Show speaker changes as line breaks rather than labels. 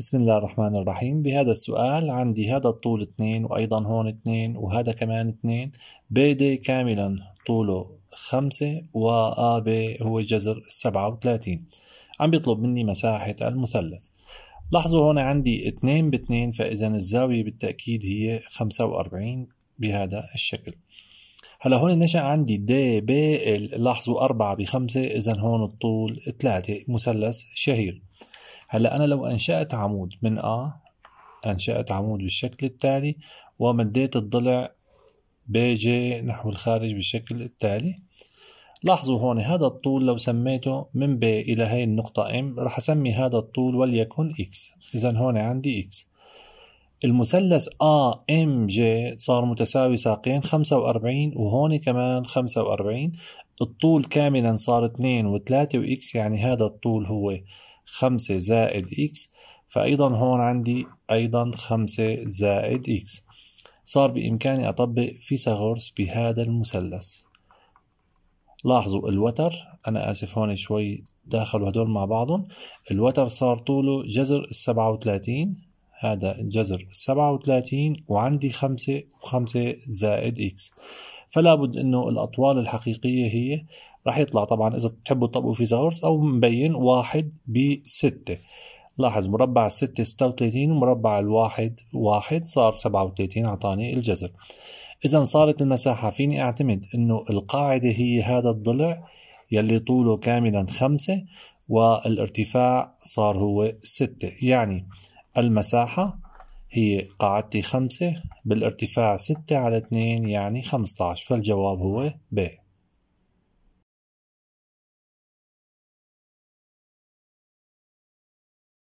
بسم الله الرحمن الرحيم بهذا السؤال عندي هذا الطول اثنين وأيضا هون اثنين وهذا كمان اثنين بي دي كاملا طوله خمسة وآ بي هو جذر وثلاثين عم بيطلب مني مساحة المثلث لاحظوا هون عندي اثنين باثنين فإذا الزاوية بالتأكيد هي 45 بهذا الشكل هلا هون نشأ عندي دي بي ال لاحظوا 4 ب 5 إذا هون الطول 3 مثلث شهير هلا أنا لو أنشأت عمود من أ أنشأت عمود بالشكل التالي ومديت الضلع بي جي نحو الخارج بالشكل التالي لاحظوا هون هذا الطول لو سميته من ب إلى هاي النقطة ام رح أسمي هذا الطول وليكن اكس إذا هون عندي اكس المثلث جي صار متساوي ساقين 45 وهون كمان 45 الطول كاملا صار 2 و3 وإكس يعني هذا الطول هو خمسة زائد إكس فأيضا هون عندي أيضا خمسة زائد إكس صار بإمكاني أطبق فيثاغورس بهذا المثلث لاحظوا الوتر أنا آسف هون شوي داخلوا هدول مع بعضهم الوتر صار طوله جذر السبعة وثلاثين هذا جذر السبعة وثلاثين وعندي خمسة وخمسة زائد إكس فلا بد انه الاطوال الحقيقيه هي راح يطلع طبعا اذا بتحبوا تطبقوا زاورس او مبين واحد بستة لاحظ مربع الستة 36 ومربع الواحد واحد صار 37 أعطاني الجذر إذا صارت المساحة فيني أعتمد أنه القاعدة هي هذا الضلع يلي طوله كاملا خمسة والارتفاع صار هو ستة يعني المساحة هي قاعدتي خمسة بالارتفاع ستة على اتنين يعني خمسة عشر فالجواب هو ب